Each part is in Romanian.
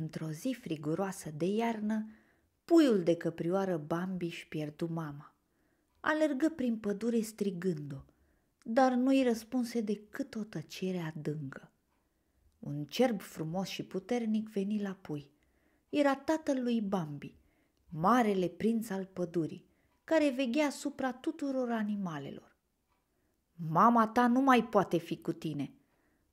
Într-o zi friguroasă de iarnă, puiul de căprioară Bambi își pierdu mama. Alergă prin pădure strigând-o, dar nu-i răspunse decât o tăcere adângă. Un cerb frumos și puternic veni la pui. Era tatăl lui Bambi, marele prinț al pădurii, care veghea asupra tuturor animalelor. Mama ta nu mai poate fi cu tine,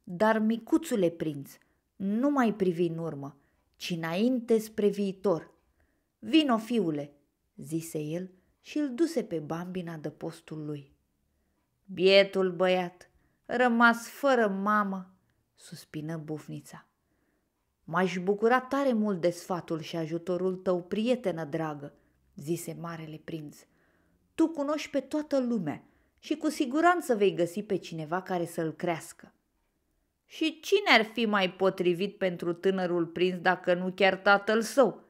dar micuțule prinț, nu mai privi în urmă, ci înainte spre viitor. Vino, fiule, zise el și îl duse pe bambina de postul lui. Bietul băiat, rămas fără mamă, suspină bufnița. M-aș bucura tare mult de sfatul și ajutorul tău, prietenă dragă, zise marele prinț. Tu cunoști pe toată lumea și cu siguranță vei găsi pe cineva care să-l crească. Și cine ar fi mai potrivit pentru tânărul prins dacă nu chiar tatăl său?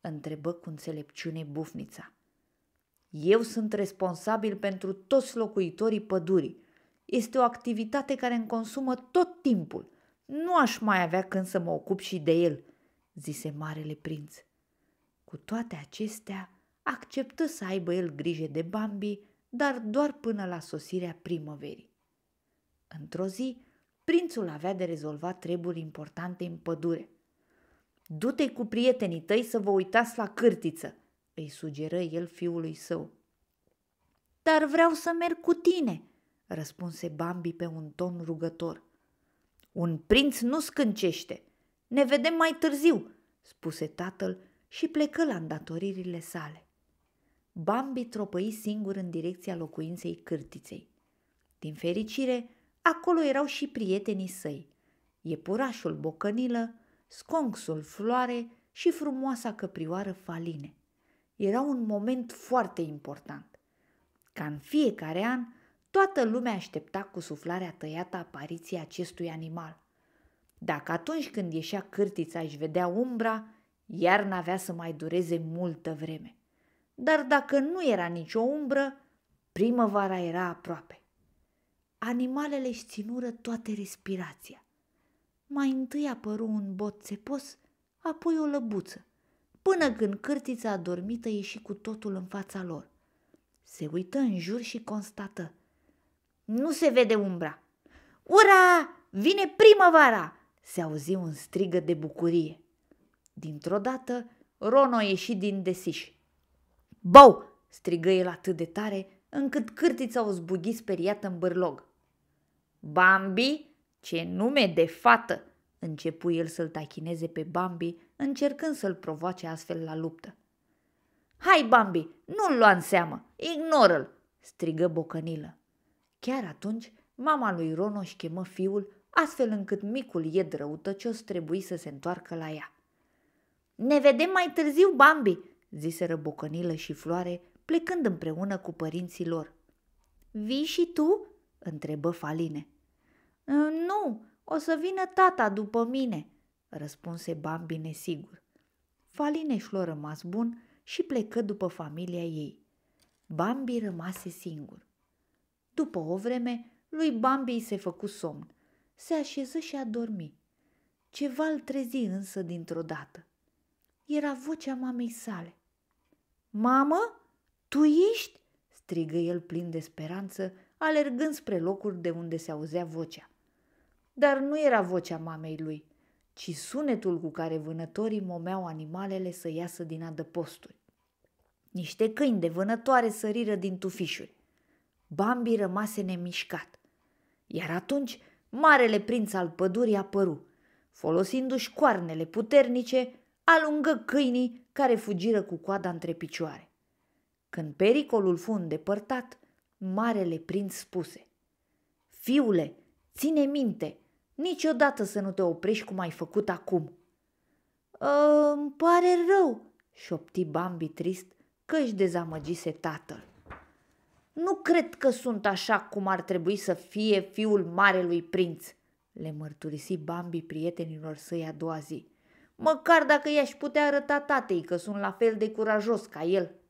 întrebă cu înțelepciune bufnița. Eu sunt responsabil pentru toți locuitorii pădurii. Este o activitate care îmi consumă tot timpul. Nu aș mai avea când să mă ocup și de el, zise marele prinț. Cu toate acestea, acceptă să aibă el grijă de Bambi, dar doar până la sosirea primăverii. Într-o zi, Prințul avea de rezolvat treburi importante în pădure. Du-te cu prietenii tăi să vă uitați la cârtiță, îi sugeră el fiului său. Dar vreau să merg cu tine, răspunse Bambi pe un ton rugător. Un prinț nu scâncește. Ne vedem mai târziu, spuse tatăl și plecă la îndatoririle sale. Bambi tropăi singur în direcția locuinței cârtiței. Din fericire, Acolo erau și prietenii săi, iepurașul bocănilă, sconxul floare și frumoasa căprioară faline. Era un moment foarte important. Ca în fiecare an, toată lumea aștepta cu suflarea tăiată apariția acestui animal. Dacă atunci când ieșea cârtița își vedea umbra, iar n-avea să mai dureze multă vreme. Dar dacă nu era nicio umbră, primăvara era aproape. Animalele își ținură toate respirația. Mai întâi apăru un bot țepos, apoi o lăbuță, până când cârtița adormită ieși cu totul în fața lor. Se uită în jur și constată. Nu se vede umbra. Ura! Vine primăvara! Se auzi un strigă de bucurie. Dintr-o dată, Rono ieși din desiș. Bău! strigă el atât de tare, încât cârtița o zbughi speriată în bârlog. Bambi, ce nume de fată!" Începu el să-l tachineze pe Bambi, încercând să-l provoace astfel la luptă. Hai, Bambi, nu-l lua în seamă, ignoră-l!" strigă bocănilă. Chiar atunci, mama lui Rono își chemă fiul, astfel încât micul e răutăcios trebuie să se întoarcă la ea. Ne vedem mai târziu, Bambi!" ziseră bocănilă și floare, plecând împreună cu părinții lor. Vii și tu?" întrebă Faline. Ă, nu, o să vină tata după mine, răspunse Bambi nesigur. Faline și l rămas bun și plecă după familia ei. Bambi rămase singur. După o vreme, lui Bambi se făcu somn. Se așeză și a dormi. Ceva îl trezi însă dintr-o dată. Era vocea mamei sale. Mamă, tu ești?" strigă el plin de speranță, alergând spre locuri de unde se auzea vocea. Dar nu era vocea mamei lui, ci sunetul cu care vânătorii momeau animalele să iasă din adăposturi. Niște câini de vânătoare săriră din tufișuri. Bambi rămase nemișcat. Iar atunci, marele prinț al pădurii apăru. Folosindu-și coarnele puternice, alungă câinii care fugiră cu coada între picioare. Când pericolul fu îndepărtat, marele prinț spuse. Fiule, ține minte, niciodată să nu te oprești cum ai făcut acum. Îmi pare rău, șopti Bambi trist că își dezamăgise tatăl. Nu cred că sunt așa cum ar trebui să fie fiul marelui prinț, le mărturisi Bambi prietenilor săi a doua zi. Măcar dacă i-aș putea arăta tatei că sunt la fel de curajos ca el –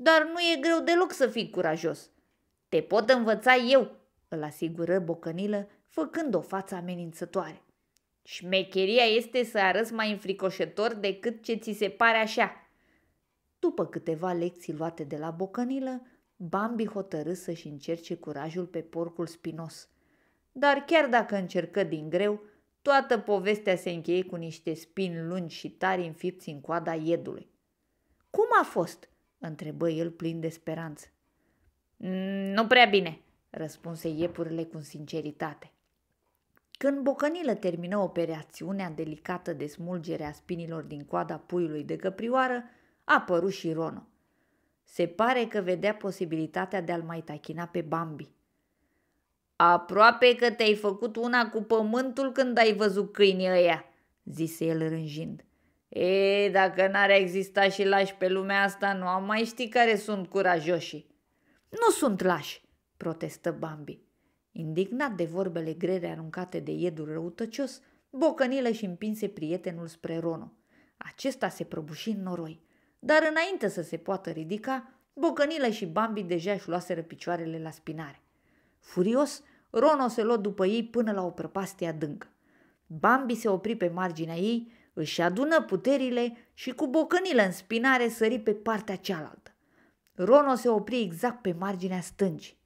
dar nu e greu deloc să fii curajos. Te pot învăța eu, îl asigură bocănilă, făcând o față amenințătoare. Șmecheria este să arăți mai înfricoșător decât ce ți se pare așa. După câteva lecții luate de la bocănilă, Bambi hotărâ să-și încerce curajul pe porcul spinos. Dar chiar dacă încercă din greu, toată povestea se încheie cu niște spini lungi și tari înfipți în coada iedului. Cum a fost?" întrebă el plin de speranță. Mm, nu prea bine, răspunse iepurile cu sinceritate. Când bocănilă termină operațiunea delicată de smulgere a spinilor din coada puiului de căprioară, a apărut și Rono. Se pare că vedea posibilitatea de a-l mai tachina pe Bambi. Aproape că te-ai făcut una cu pământul când ai văzut câinii ăia, zise el rânjind. E, dacă n-ar exista și lași pe lumea asta, nu am mai ști care sunt curajoșii. Nu sunt lași, protestă Bambi. Indignat de vorbele grele aruncate de iedul răutăcios, bocănile și împinse prietenul spre Rono. Acesta se prăbuși în noroi, dar înainte să se poată ridica, bocănile și Bambi deja își luaseră picioarele la spinare. Furios, Rono se luă după ei până la o prăpastie adâncă. Bambi se opri pe marginea ei își adună puterile și cu bocănilă în spinare sări pe partea cealaltă. Rono se opri exact pe marginea stângii.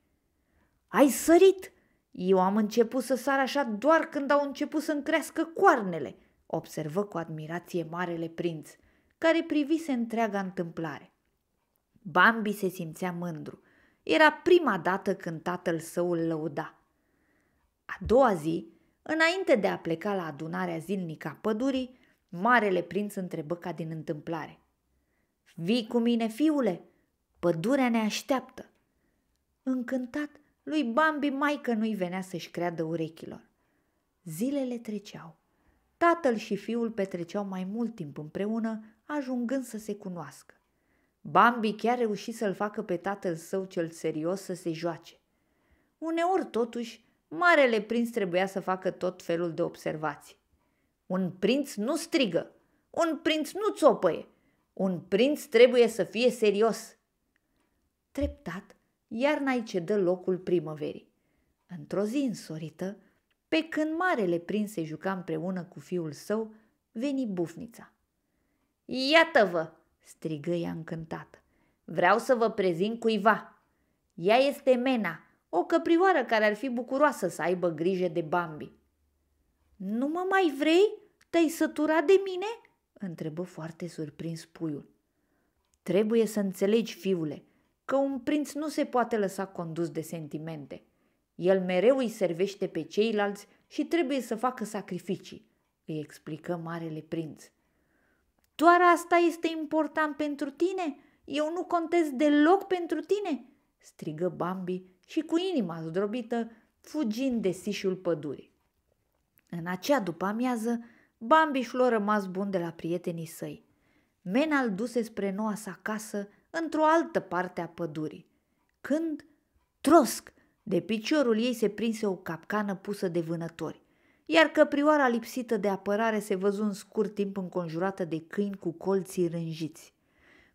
Ai sărit!" Eu am început să sar așa doar când au început să-mi crească coarnele, observă cu admirație marele prinț, care privise întreaga întâmplare. Bambi se simțea mândru. Era prima dată când tatăl său îl lăuda. A doua zi, înainte de a pleca la adunarea zilnică a pădurii, Marele prinț întrebă ca din întâmplare. Vii cu mine, fiule? Pădurea ne așteaptă. Încântat, lui Bambi mai că nu-i venea să-și creadă urechilor. Zilele treceau. Tatăl și fiul petreceau mai mult timp împreună, ajungând să se cunoască. Bambi chiar reuși să-l facă pe tatăl său cel serios să se joace. Uneori, totuși, marele prinț trebuia să facă tot felul de observații. Un prinț nu strigă. Un prinț nu țopăie. Un prinț trebuie să fie serios. Treptat, iarna îi cedă locul primăverii. Într-o zi însorită, pe când marele prinț se juca împreună cu fiul său, veni bufnița. Iată-vă!" strigă ea încântată. Vreau să vă prezint cuiva. Ea este Mena, o căprioară care ar fi bucuroasă să aibă grijă de Bambi. Nu mă mai vrei?" Te-ai săturat de mine?" întrebă foarte surprins puiul. Trebuie să înțelegi, fiule, că un prinț nu se poate lăsa condus de sentimente. El mereu îi servește pe ceilalți și trebuie să facă sacrificii, îi explică marele prinț. Doar asta este important pentru tine? Eu nu contez deloc pentru tine?" strigă Bambi și cu inima zdrobită, fugind de sișul pădurii. În acea după amiază, Bambi și l-a rămas bun de la prietenii săi. Mena îl duse spre noua sa casă, într-o altă parte a pădurii. Când, trosc, de piciorul ei se prinse o capcană pusă de vânători, iar căprioara lipsită de apărare se văzu în scurt timp înconjurată de câini cu colții rânjiți.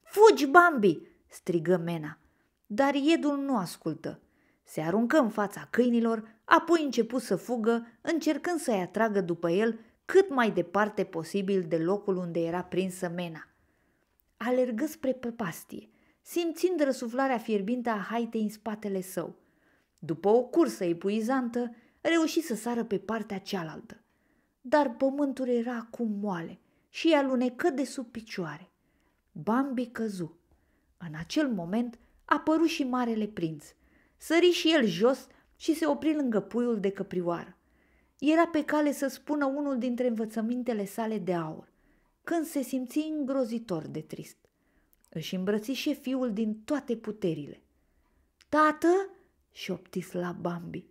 Fugi, Bambi!" strigă Mena. Dar iedul nu ascultă. Se aruncă în fața câinilor, apoi începu să fugă, încercând să-i atragă după el cât mai departe posibil de locul unde era prinsă mena. Alergă spre prăpastie, simțind răsuflarea fierbinte a haitei în spatele său. După o cursă epuizantă, reuși să sară pe partea cealaltă. Dar pământul era acum moale și alunecă de sub picioare. Bambi căzu. În acel moment apăru și marele prinț. Sări și el jos și se opri lângă puiul de căprioară. Era pe cale să spună unul dintre învățămintele sale de aur, când se simți îngrozitor de trist. Își îmbrățișe fiul din toate puterile. Tată, șoptis la Bambi,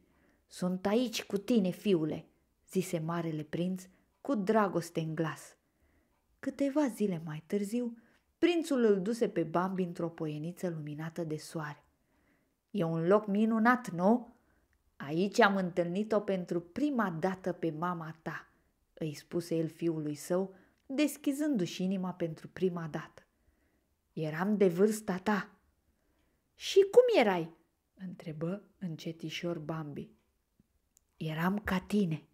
sunt aici cu tine, fiule, zise marele prinț cu dragoste în glas. Câteva zile mai târziu, prințul îl duse pe Bambi într-o poieniță luminată de soare. E un loc minunat, nu?" Aici am întâlnit-o pentru prima dată pe mama ta, îi spuse el fiului său, deschizându-și inima pentru prima dată. Eram de vârsta ta. Și cum erai? întrebă încetișor Bambi. Eram ca tine.